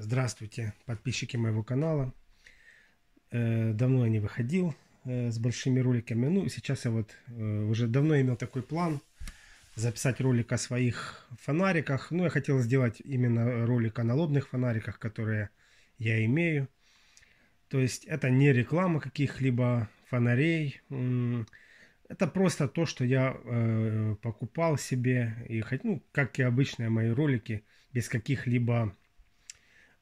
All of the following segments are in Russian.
Здравствуйте, подписчики моего канала. Э, давно я не выходил э, с большими роликами. Ну, сейчас я вот э, уже давно имел такой план записать ролик о своих фонариках. Ну, я хотел сделать именно ролик о налобных фонариках, которые я имею. То есть это не реклама каких-либо фонарей. Это просто то, что я э, покупал себе. И, ну, как и обычные мои ролики, без каких-либо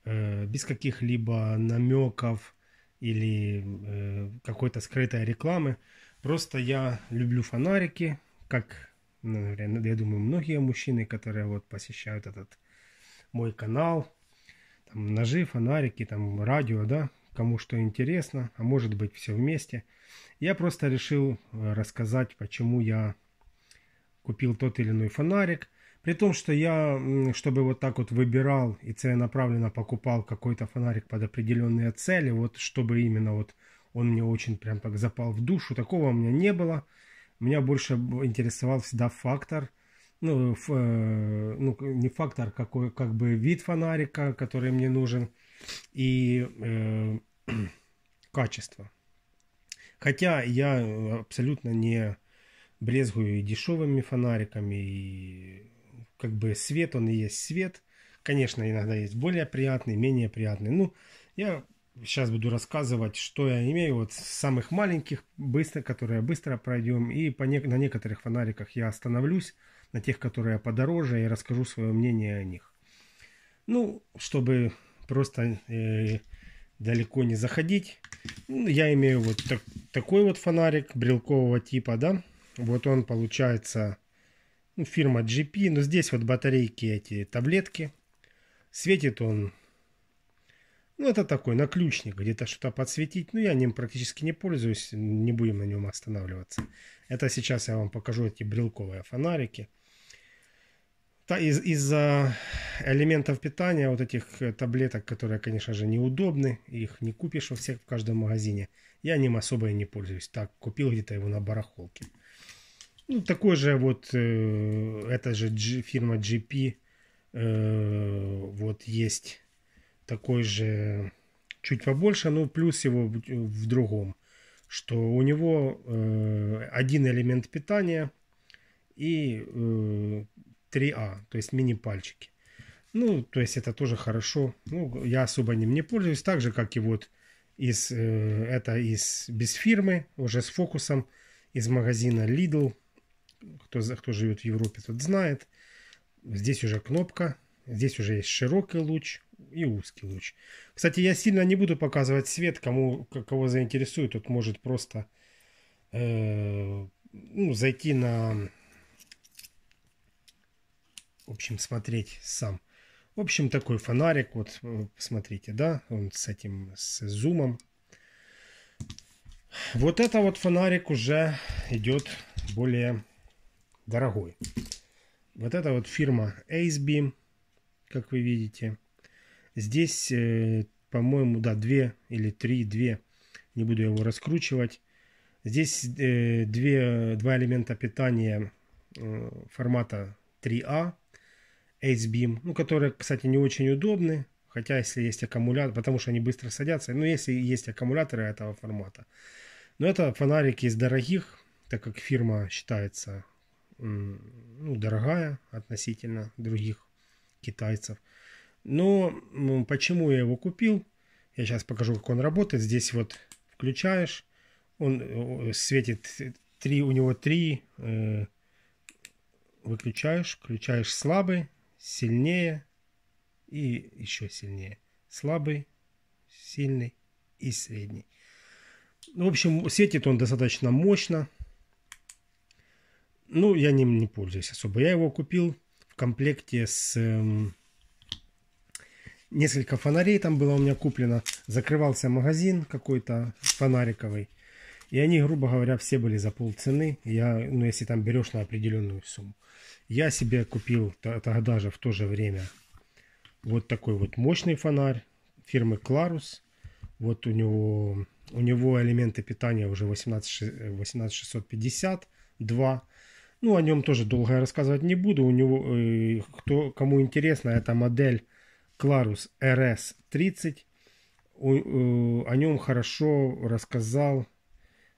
Э, без каких-либо намеков или э, какой-то скрытой рекламы. Просто я люблю фонарики, как, я думаю, многие мужчины, которые вот посещают этот мой канал. Там ножи, фонарики, там радио, да, кому что интересно, а может быть все вместе. Я просто решил э, рассказать, почему я купил тот или иной фонарик, при том, что я, чтобы вот так вот выбирал и целенаправленно покупал какой-то фонарик под определенные цели, вот чтобы именно вот он мне очень прям так запал в душу, такого у меня не было. Меня больше интересовал всегда фактор, ну, ф, э, ну не фактор, какой, как бы вид фонарика, который мне нужен, и э, качество. Хотя я э, абсолютно не брезгую и дешевыми фонариками, и как бы свет, он и есть свет. Конечно, иногда есть более приятный, менее приятный. Ну, я сейчас буду рассказывать, что я имею вот с самых маленьких, быстро, которые быстро пройдем. И по не, на некоторых фонариках я остановлюсь, на тех, которые подороже, и расскажу свое мнение о них. Ну, чтобы просто э, далеко не заходить, ну, я имею вот так, такой вот фонарик брелкового типа, да. Вот он получается ну, фирма GP, но здесь вот батарейки эти, таблетки. Светит он, ну это такой наключник, где-то что-то подсветить, но ну, я ним практически не пользуюсь, не будем на нем останавливаться. Это сейчас я вам покажу эти брелковые фонарики. из- из-за элементов питания, вот этих э, таблеток, которые, конечно же, неудобны, их не купишь во всех, в каждом магазине, я ним особо и не пользуюсь. Так, купил где-то его на барахолке. Ну, такой же вот, э, это же G, фирма GP, э, вот есть такой же, чуть побольше, но плюс его в, другом, что у него э, один элемент питания и э, 3А, то есть мини-пальчики. Ну, то есть это тоже хорошо. Ну, я особо ним не пользуюсь, так же, как и вот из, э, это из без фирмы, уже с фокусом, из магазина Lidl кто, кто живет в Европе, тот знает. Здесь уже кнопка, здесь уже есть широкий луч и узкий луч. Кстати, я сильно не буду показывать свет, кому, кого заинтересует, тот может просто э, ну, зайти на, в общем, смотреть сам. В общем, такой фонарик, вот, э, посмотрите, да, он с этим, с зумом. Вот это вот фонарик уже идет более дорогой. Вот это вот фирма Acebeam, как вы видите. Здесь, э, по-моему, да, две или три, две. Не буду его раскручивать. Здесь э, две, два элемента питания э, формата 3А. Acebeam, ну, которые, кстати, не очень удобны, хотя если есть аккумулятор, потому что они быстро садятся, но ну, если есть аккумуляторы этого формата. Но это фонарики из дорогих, так как фирма считается ну, дорогая относительно других китайцев. Но ну, почему я его купил? Я сейчас покажу, как он работает. Здесь вот включаешь, он э, светит три, у него три. Э, выключаешь, включаешь слабый, сильнее и еще сильнее. Слабый, сильный и средний. Ну, в общем, светит он достаточно мощно. Ну, я ним не пользуюсь особо. Я его купил в комплекте с... Эм, несколько фонарей там было у меня куплено. Закрывался магазин какой-то фонариковый. И они, грубо говоря, все были за полцены. Я, ну, если там берешь на определенную сумму. Я себе купил тогда же в то же время вот такой вот мощный фонарь фирмы Clarus. Вот у него, у него элементы питания уже 18650 2. Ну, о нем тоже долго я рассказывать не буду. У него, э, кто, кому интересно, это модель Clarus RS30. О э, нем хорошо рассказал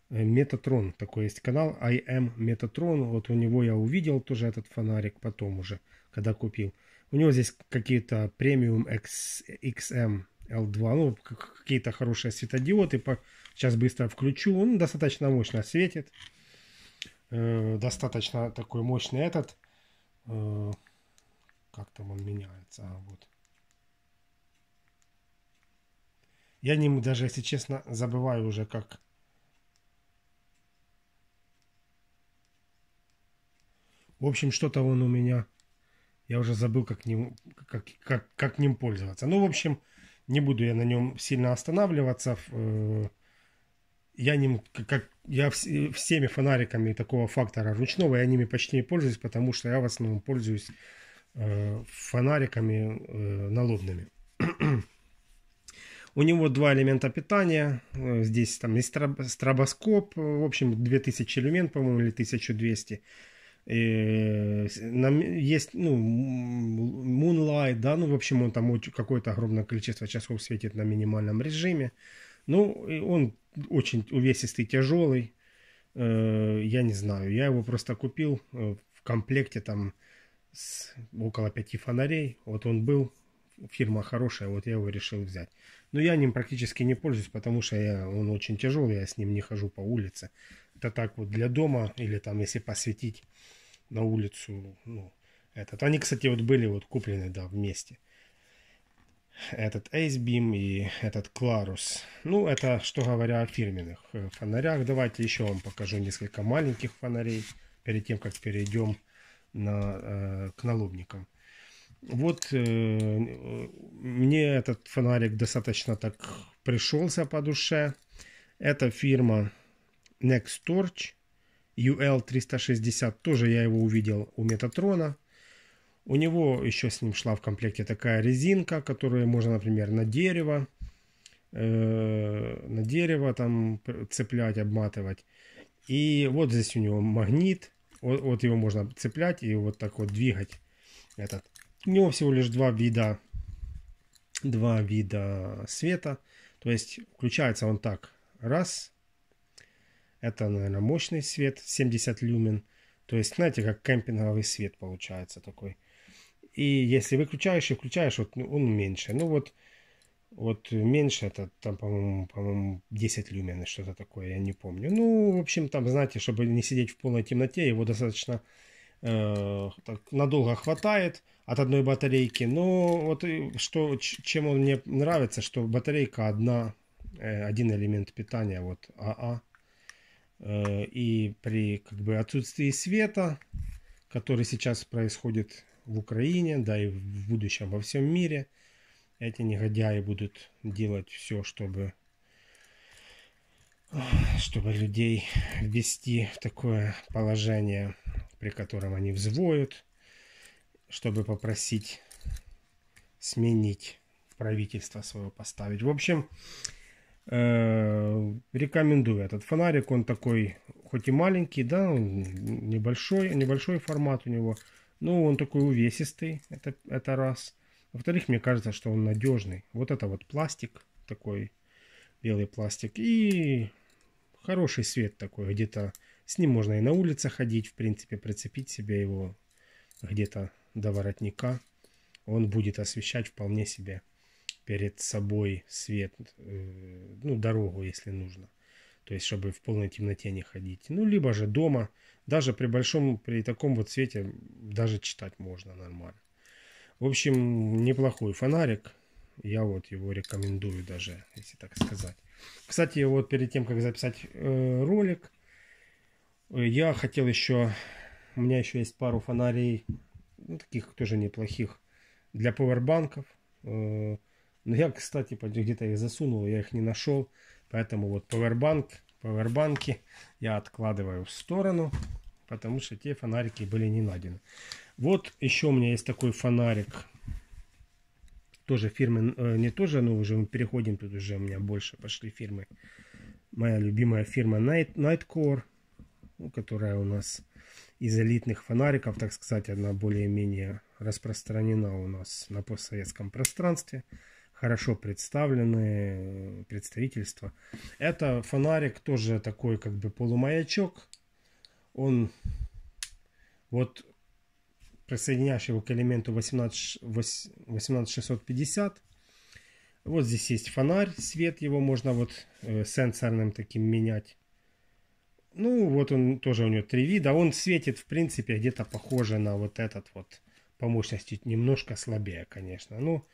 э, Metatron Такой есть канал IM Metatron. Вот у него я увидел тоже этот фонарик потом уже, когда купил. У него здесь какие-то премиум XM L2, ну, какие-то хорошие светодиоды. Сейчас быстро включу. Он достаточно мощно светит э, достаточно такой мощный этот. Э, как там он меняется? А, вот. Я не, даже, если честно, забываю уже, как... В общем, что-то он у меня... Я уже забыл, как ним, как, как, как ним пользоваться. Ну, в общем, не буду я на нем сильно останавливаться. Э, я ним как я э, всеми фонариками такого фактора ручного я ними почти не пользуюсь, потому что я в основном пользуюсь э, фонариками э, налобными. У него два элемента питания. Э, здесь там есть стробоскоп. Э, в общем, 2000 люмен, по-моему, или 1200. Есть, ну, Moonlight, да, ну, в общем, он там какое-то огромное количество часов светит на минимальном режиме. Ну, он очень увесистый, тяжелый. Э, я не знаю. Я его просто купил э, в комплекте там с около пяти фонарей. Вот он был. Фирма хорошая, вот я его решил взять. Но я ним практически не пользуюсь, потому что я, он очень тяжелый, я с ним не хожу по улице. Это так вот для дома или там если посветить на улицу. Ну, этот. Они, кстати, вот были вот куплены, да, вместе этот Ace Beam и этот Clarus. Ну, это что говоря о фирменных э, фонарях. Давайте еще вам покажу несколько маленьких фонарей, перед тем, как перейдем на, э, к налобникам. Вот э, мне этот фонарик достаточно так пришелся по душе. Это фирма Next Torch UL360. Тоже я его увидел у Метатрона. У него еще с ним шла в комплекте такая резинка, которую можно, например, на дерево, э, на дерево там цеплять, обматывать. И вот здесь у него магнит, вот, вот его можно цеплять и вот так вот двигать этот. У него всего лишь два вида, два вида света. То есть включается он так, раз, это, наверное, мощный свет, 70 люмен. То есть, знаете, как кемпинговый свет получается такой. И если выключаешь и включаешь, вот ну, он меньше. Ну вот, вот меньше, это там, по-моему, по-моему, 10 люмен, что-то такое, я не помню. Ну, в общем, там, знаете, чтобы не сидеть в полной темноте, его достаточно э, так, надолго хватает от одной батарейки. Но ну, вот что, чем он мне нравится, что батарейка одна, э, один элемент питания, вот АА. А. Э, и при как бы отсутствии света, который сейчас происходит в Украине, да и в будущем во всем мире. Эти негодяи будут делать все, чтобы, чтобы людей ввести в такое положение, при котором они взвоют, чтобы попросить сменить правительство свое поставить. В общем, э, рекомендую этот фонарик. Он такой, хоть и маленький, да, небольшой, небольшой формат у него, ну, он такой увесистый, это, это раз. Во-вторых, мне кажется, что он надежный. Вот это вот пластик такой, белый пластик. И хороший свет такой, где-то с ним можно и на улице ходить, в принципе, прицепить себе его где-то до воротника. Он будет освещать вполне себе перед собой свет, э, ну, дорогу, если нужно то есть чтобы в полной темноте не ходить. Ну, либо же дома, даже при большом, при таком вот свете, даже читать можно нормально. В общем, неплохой фонарик, я вот его рекомендую даже, если так сказать. Кстати, вот перед тем, как записать э, ролик, э, я хотел еще, у меня еще есть пару фонарей, ну, таких тоже неплохих, для пауэрбанков. Э, но я, кстати, где-то их засунул, я их не нашел. Поэтому вот PowerBank, повербанки я откладываю в сторону, потому что те фонарики были не найдены. Вот еще у меня есть такой фонарик. Тоже фирмы, э, не тоже, но уже мы переходим, тут уже у меня больше пошли фирмы. Моя любимая фирма Night, Nightcore, ну, которая у нас из элитных фонариков, так сказать, она более-менее распространена у нас на постсоветском пространстве хорошо представлены представительства. Это фонарик тоже такой как бы полумаячок. Он вот присоединяешь его к элементу 18650. 18, вот здесь есть фонарь, свет его можно вот э, сенсорным таким менять. Ну, вот он тоже у него три вида. Он светит, в принципе, где-то похоже на вот этот вот. По мощности немножко слабее, конечно. Ну,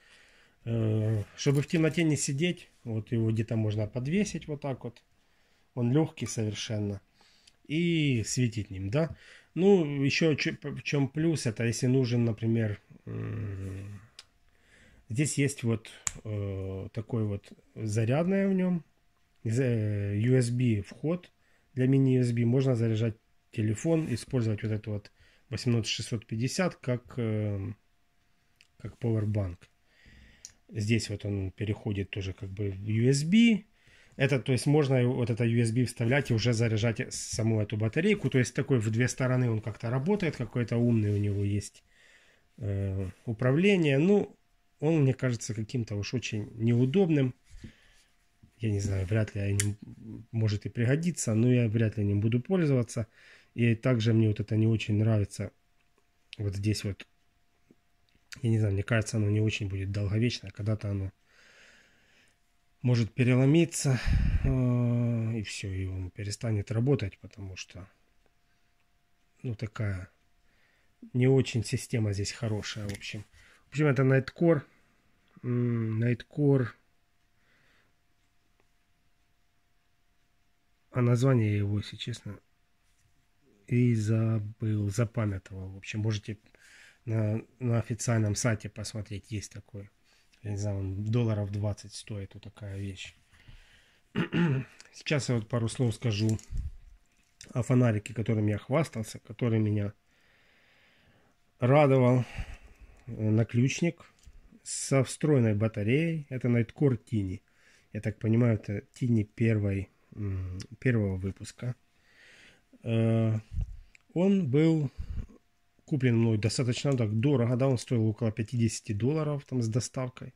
Э, чтобы в темноте не сидеть, вот его где-то можно подвесить вот так вот. Он легкий совершенно. И светить ним, да. Ну, еще в чем плюс, это если нужен, например, здесь есть вот э, такой вот зарядное в нем, USB вход для мини-USB. Можно заряжать телефон, использовать вот эту вот 18650 как, эм, как powerbank. Здесь вот он переходит тоже как бы в USB. Это, то есть можно вот это USB вставлять и уже заряжать саму эту батарейку. То есть такой в две стороны он как-то работает, какой-то умный у него есть э, управление. Ну, он мне кажется каким-то уж очень неудобным. Я не знаю, вряд ли они, может и пригодится, но я вряд ли не буду пользоваться. И также мне вот это не очень нравится. Вот здесь вот я не знаю, мне кажется, оно не очень будет долговечное. Когда-то оно может переломиться, э, и все, и он перестанет работать, потому что, ну, такая не очень система здесь хорошая, в общем. В общем, это Nightcore. Nightcore. А название его, если честно, и забыл, запамятовал. В общем, можете на, на официальном сайте посмотреть, есть такой. Я не знаю, он долларов 20 стоит вот такая вещь. Сейчас я вот пару слов скажу о фонарике, которым я хвастался, который меня радовал. Наключник со встроенной батареей. Это Nightcore Tini. Я так понимаю, это Tini первой, первого выпуска. Э, он был куплен мной достаточно так дорого, да, он стоил около 50 долларов там с доставкой.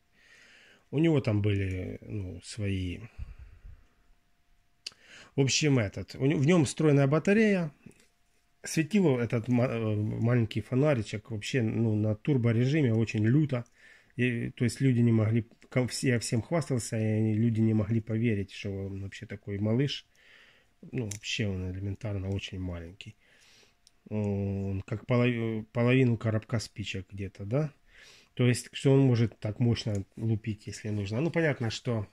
У него там были ну, свои... В общем, этот, в нем встроенная батарея, светило этот э, маленький фонаричек вообще ну, на турборежиме очень люто. И, то есть люди не могли, я всем хвастался, и люди не могли поверить, что он вообще такой малыш. Ну, вообще он элементарно очень маленький как половину коробка спичек где-то, да? То есть, что он может так мощно лупить, если нужно. Ну, понятно, что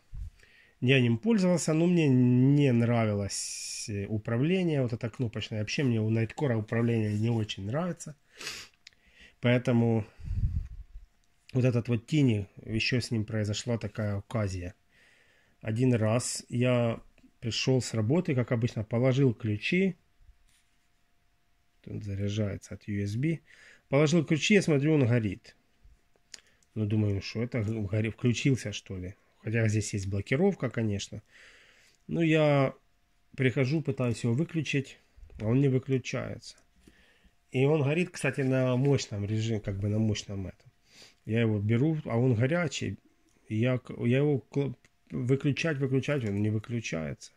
я ним пользовался, но мне не нравилось э, управление, вот это кнопочное. Вообще мне у Найткора управление не очень нравится. Поэтому вот этот вот Тини, еще с ним произошла такая оказия. Один раз я пришел с работы, как обычно, положил ключи, заряжается от USB. Положил ключи, я смотрю, он горит. Ну, думаю, что это ну, горе, включился, что ли. Хотя здесь есть блокировка, конечно. Ну, я прихожу, пытаюсь его выключить, а он не выключается. И он горит, кстати, на мощном режиме, как бы на мощном этом. Я его беру, а он горячий. Я, я его выключать, выключать, он не выключается.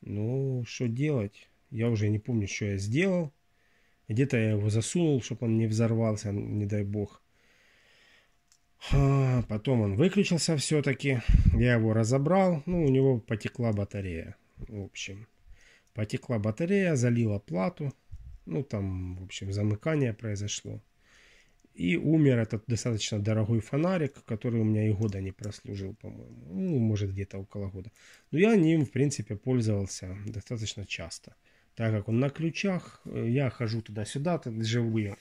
Ну, что делать? Я уже не помню, что я сделал. Где-то я его засунул, чтобы он не взорвался, не дай бог. А, потом он выключился все-таки. Я его разобрал. Ну, у него потекла батарея. В общем, потекла батарея, залила плату. Ну, там, в общем, замыкание произошло. И умер этот достаточно дорогой фонарик, который у меня и года не прослужил, по-моему. Ну, может, где-то около года. Но я ним, в принципе, пользовался достаточно часто так как он на ключах. Э, я хожу туда-сюда, живые,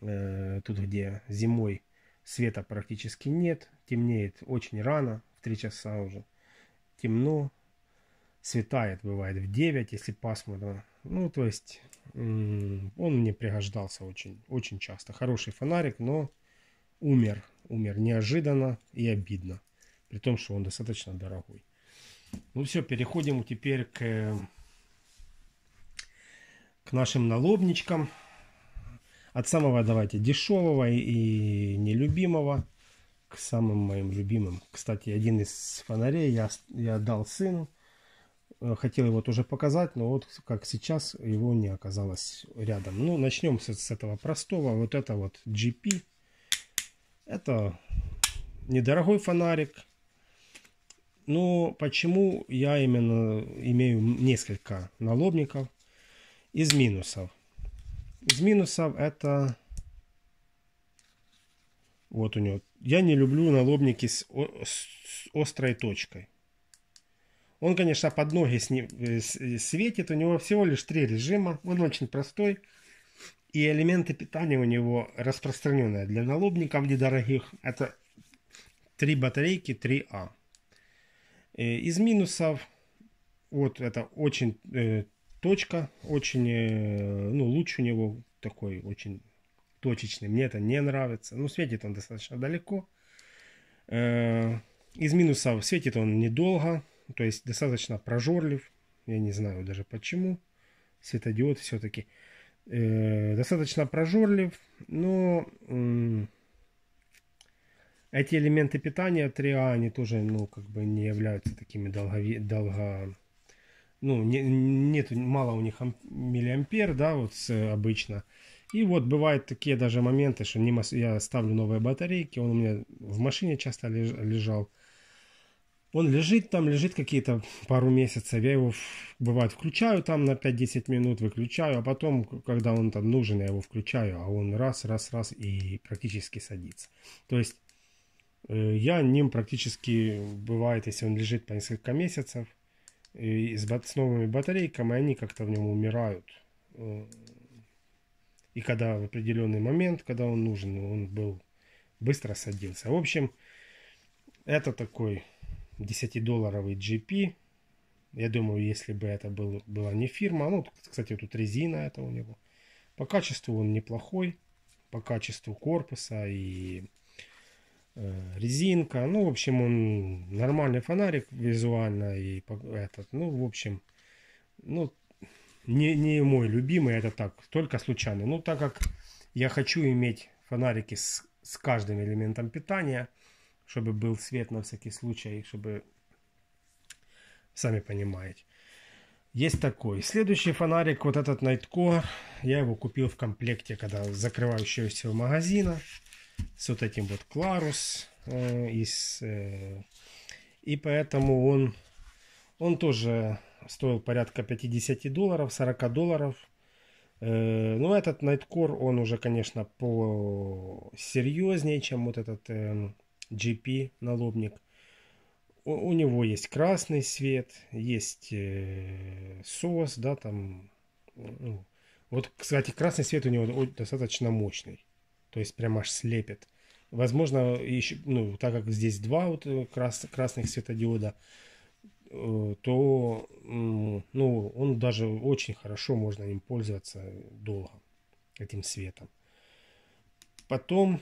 э, тут где зимой света практически нет, темнеет очень рано, в 3 часа уже, темно, светает бывает в 9, если пасмурно. Ну, то есть он мне пригождался очень, очень часто. Хороший фонарик, но умер. Умер неожиданно и обидно. При том, что он достаточно дорогой. Ну все, переходим теперь к к нашим налобничкам. От самого, давайте, дешевого и нелюбимого к самым моим любимым. Кстати, один из фонарей я, я дал сыну. Э, хотел его тоже показать, но вот как сейчас его не оказалось рядом. Ну, начнем с, с этого простого. Вот это вот GP. Это недорогой фонарик. Но ну, почему я именно имею несколько налобников? Из минусов. Из минусов это... Вот у него. Я не люблю налобники с, с острой точкой. Он, конечно, под ноги э, э, светит. У него всего лишь три режима. Он очень простой. И элементы питания у него распространенные. Для налобников недорогих это три батарейки 3А. Э, из минусов, вот это очень точка, очень, э, ну, луч у него такой очень точечный, мне это не нравится, ну, светит он достаточно далеко, э, из минусов светит он недолго, то есть достаточно прожорлив, я не знаю даже почему, светодиод все-таки э, достаточно прожорлив, но эти элементы питания 3 они тоже, ну, как бы не являются такими долгови... долго ну, не, нет, мало у них миллиампер, да, вот с, обычно. И вот бывают такие даже моменты, что не я ставлю новые батарейки, он у меня в машине часто леж, лежал. Он лежит там, лежит какие-то пару месяцев, я его, бывает, включаю там на 5-10 минут, выключаю, а потом, когда он там нужен, я его включаю, а он раз, раз, раз и практически садится. То есть э, я ним практически, бывает, если он лежит по несколько месяцев, и с, с новыми батарейками они как-то в нем умирают. Э, и когда в определенный момент, когда он нужен, он был быстро садился. В общем, это такой 10-долларовый GP. Я думаю, если бы это был, была не фирма, ну, кстати, тут резина это у него. По качеству он неплохой, по качеству корпуса и Э, резинка. Ну, в общем, он нормальный фонарик визуально. И этот, ну, в общем, ну, не, не мой любимый, это так, только случайно. Ну, так как я хочу иметь фонарики с, с каждым элементом питания, чтобы был свет на всякий случай, чтобы, сами понимаете. Есть такой. Следующий фонарик, вот этот Nightcore, я его купил в комплекте, когда закрывающегося магазина. магазина с вот этим вот Кларус. Э, из, э, и поэтому он, он тоже стоил порядка 50 долларов, 40 долларов. Э, но ну, этот Nightcore, он уже, конечно, по серьезнее, чем вот этот э, GP налобник. У, него есть красный свет, есть э, SOS, да, там... Ну, вот, кстати, красный свет у него достаточно мощный. То есть прям аж слепит. Возможно, еще, ну, так как здесь два вот э, крас, красных светодиода, э, то ну, он даже очень хорошо можно им пользоваться долго, этим светом. Потом,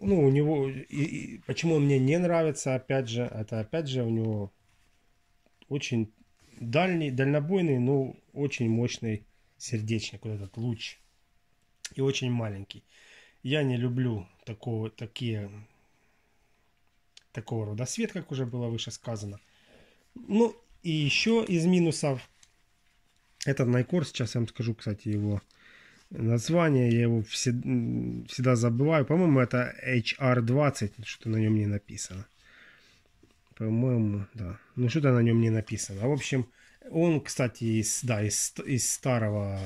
ну, у него, и, и, почему он мне не нравится, опять же, это опять же у него очень дальний, дальнобойный, но очень мощный сердечник, вот этот луч. И очень маленький. Я не люблю такого, такие, такого рода свет, как уже было выше сказано. Ну и еще из минусов. Этот Найкор, сейчас я вам скажу, кстати, его название. Я его всед... всегда забываю. По-моему, это HR20, что-то на нем не написано. По-моему, да. Ну, что-то на нем не написано. В общем, он, кстати, из, да, из, из старого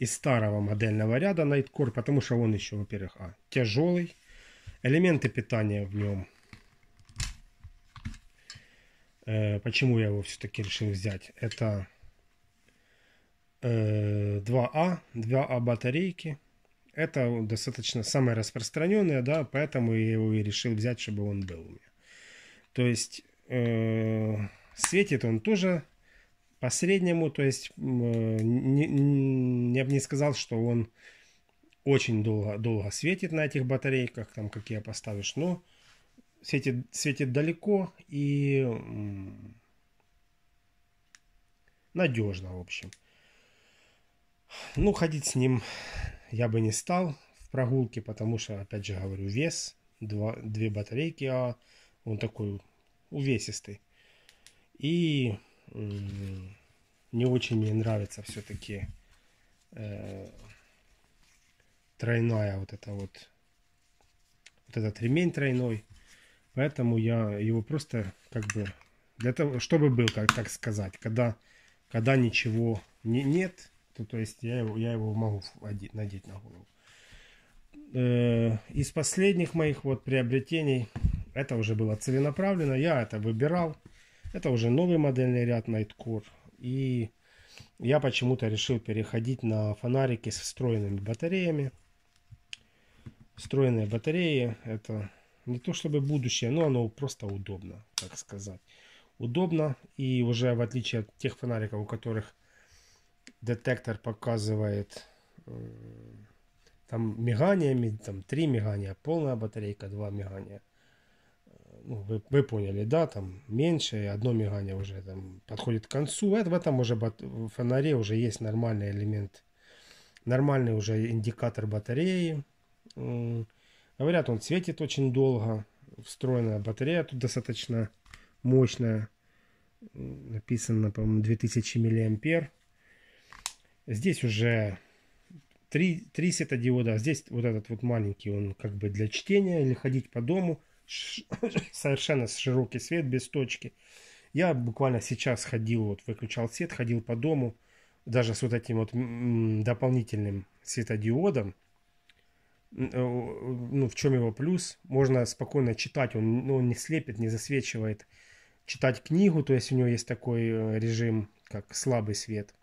из старого модельного ряда Nightcore, потому что он еще, во-первых, а, тяжелый. Элементы питания в нем. Э, почему я его все-таки решил взять? Это э, 2А, 2А а батарейки. Это достаточно самое распространенное, да, поэтому я его и решил взять, чтобы он был у меня. То есть э, светит он тоже по среднему, то есть э, не, не, я бы не сказал, что он очень долго, долго светит на этих батарейках, там какие поставишь, но светит, светит далеко и надежно, в общем. Ну, ходить с ним я бы не стал в прогулке, потому что, опять же говорю, вес, два, две батарейки, а он такой увесистый. И не очень мне нравится все-таки э, тройная вот это вот вот этот ремень тройной. Поэтому я его просто как бы для того, чтобы был, как так сказать, когда, когда ничего не, нет, то, то есть я его, я его могу одеть, надеть на голову. Э, из последних моих вот приобретений это уже было целенаправленно, я это выбирал. Это уже новый модельный ряд Nightcore. И я почему-то решил переходить на фонарики с встроенными батареями. Встроенные батареи это не то чтобы будущее, но оно просто удобно, так сказать. Удобно и уже в отличие от тех фонариков, у которых детектор показывает э, там миганиями, там три мигания, полная батарейка, два мигания ну, вы, вы поняли, да, там меньше, одно мигание уже там подходит к концу. Это, в этом уже бат, в фонаре уже есть нормальный элемент, нормальный уже индикатор батареи. Говорят, он светит очень долго. Встроенная батарея тут достаточно мощная. Написано, по-моему, 2000 миллиампер. Здесь уже три, три сета диода. А здесь вот этот вот маленький, он как бы для чтения или ходить по дому совершенно широкий свет без точки. Я буквально сейчас ходил, вот выключал свет, ходил по дому, даже с вот этим вот дополнительным светодиодом. Э, ну, в чем его плюс? Можно спокойно читать, он, ну, он не слепит, не засвечивает. Читать книгу, то есть у него есть такой э, режим, как слабый свет.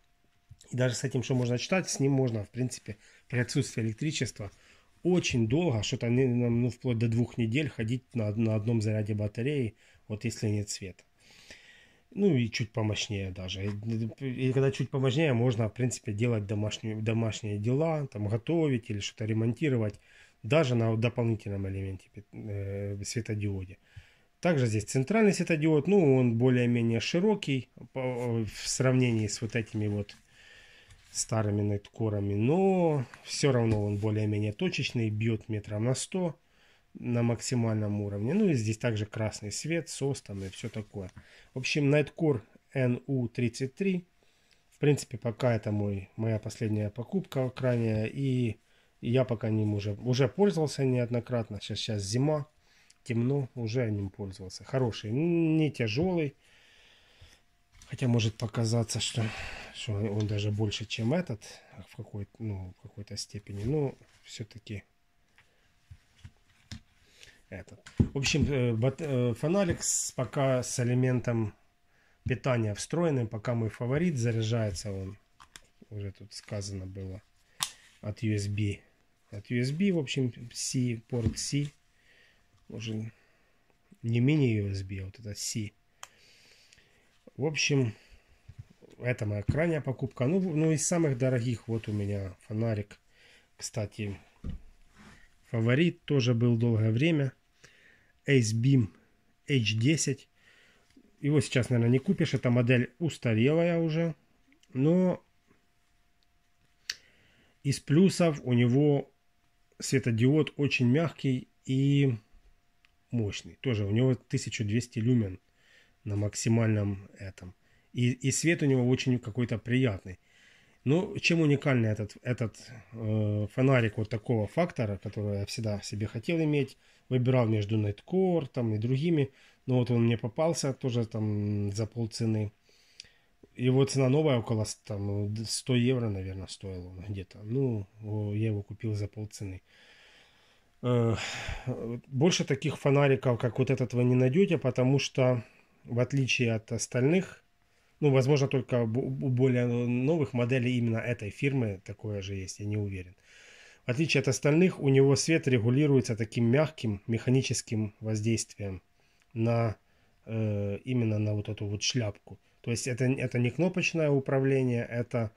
И даже с этим, что можно читать, с ним можно, в принципе, при отсутствии электричества – очень долго, что-то они нам ну, вплоть до двух недель ходить на, на одном заряде батареи, вот если нет света. Ну и чуть помощнее даже. И, и когда чуть помощнее, можно, в принципе, делать домашние, домашние дела, там готовить или что-то ремонтировать, даже на дополнительном элементе э, светодиоде. Также здесь центральный светодиод, ну он более-менее широкий по, э, в сравнении с вот этими вот старыми найткорами, но все равно он более-менее точечный, бьет метром на 100 на максимальном уровне. Ну и здесь также красный свет, сос там и все такое. В общем, Nightcore NU33. В принципе, пока это мой, моя последняя покупка крайняя. И я пока ним уже, уже пользовался неоднократно. Сейчас, сейчас зима, темно, уже ним пользовался. Хороший, не тяжелый Хотя может показаться, что, что он даже больше, чем этот а ну, в какой-то ну, какой степени. Но все-таки этот. В общем, э, э, фонарик пока с элементом питания встроенным, пока мой фаворит заряжается он. Уже тут сказано было от USB. От USB, в общем, C, порт C. Уже не мини USB, а вот этот C. В общем, это моя крайняя покупка. Ну, ну, из самых дорогих вот у меня фонарик. Кстати, фаворит тоже был долгое время. Ace Beam H10. Его сейчас, наверное, не купишь. Эта модель устарелая уже. Но из плюсов у него светодиод очень мягкий и мощный. Тоже у него 1200 люмен на максимальном этом. И, и свет у него очень какой-то приятный. Ну, чем уникальный этот, этот э, фонарик вот такого фактора, который я всегда себе хотел иметь, выбирал между Nightcore там и другими, но вот он мне попался тоже там за полцены. Его цена новая около там, 100 евро, наверное, стоила где-то. Ну, я его купил за полцены. Э, больше таких фонариков, как вот этот, вы не найдете, потому что в отличие от остальных, ну, возможно, только у более новых моделей именно этой фирмы такое же есть, я не уверен. В отличие от остальных, у него свет регулируется таким мягким механическим воздействием на э, именно на вот эту вот шляпку. То есть это, это не кнопочное управление, это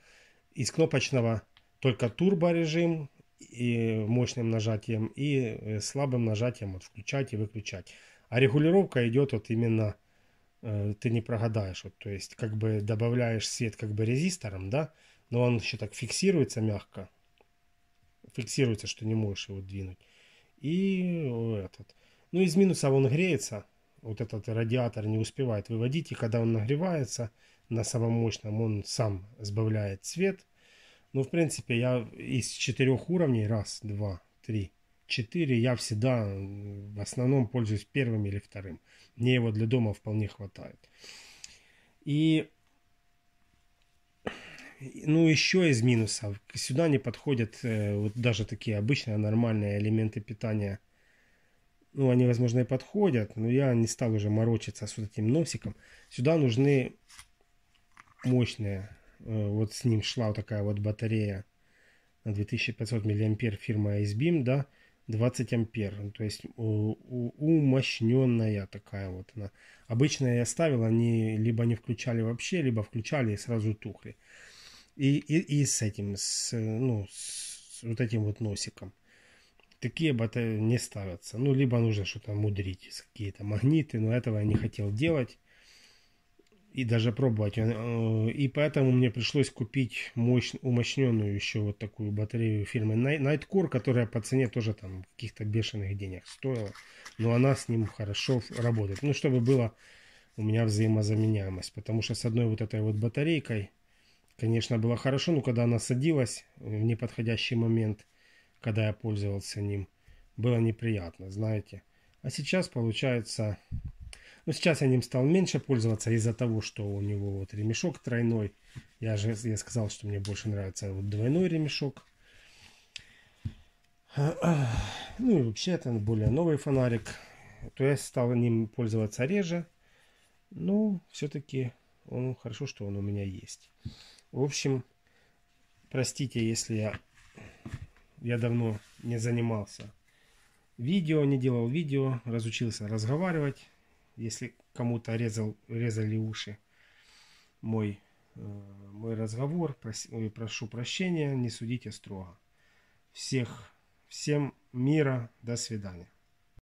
из кнопочного только турбо режим и мощным нажатием и э, слабым нажатием вот, включать и выключать. А регулировка идет вот именно Э, ты не прогадаешь. Вот, то есть, как бы добавляешь свет как бы резистором, да, но он еще так фиксируется мягко. Фиксируется, что не можешь его двинуть. И э, этот. Ну, из минуса он греется. Вот этот радиатор не успевает выводить. И когда он нагревается на самом мощном, он сам сбавляет свет. Ну, в принципе, я из четырех уровней, раз, два, три, 4 я всегда в основном пользуюсь первым или вторым. Мне его для дома вполне хватает. И ну, еще из минусов. Сюда не подходят э, вот даже такие обычные нормальные элементы питания. Ну, они, возможно, и подходят, но я не стал уже морочиться с вот этим носиком. Сюда нужны мощные. Э, вот с ним шла вот такая вот батарея на 2500 мА фирма Isbeam, да. 20 ампер. Ну, то есть умощненная такая вот она. Обычно я ставил, они либо не включали вообще, либо включали и сразу тухли. И, и, и с этим, с, ну, с вот этим вот носиком. Такие батареи не ставятся. Ну, либо нужно что-то мудрить, какие-то магниты, но этого я не хотел делать и даже пробовать. Э, и поэтому мне пришлось купить мощь, умощненную еще вот такую батарею фирмы Nightcore, которая по цене тоже там каких-то бешеных денег стоила. Но она с ним хорошо работает. Ну, чтобы было у меня взаимозаменяемость. Потому что с одной вот этой вот батарейкой, конечно, было хорошо, но когда она садилась э, в неподходящий момент, когда я пользовался ним, было неприятно, знаете. А сейчас получается но ну, сейчас я ним стал меньше пользоваться из-за того, что у него вот ремешок тройной. Я же я сказал, что мне больше нравится вот двойной ремешок. Ну и вообще это более новый фонарик. То я стал ним пользоваться реже. Но ну, все-таки он хорошо, что он у меня есть. В общем, простите, если я, я давно не занимался видео, не делал видео, разучился разговаривать если кому-то резал, резали уши мой, э, мой разговор, проси, прошу прощения, не судите строго. Всех, всем мира, до свидания.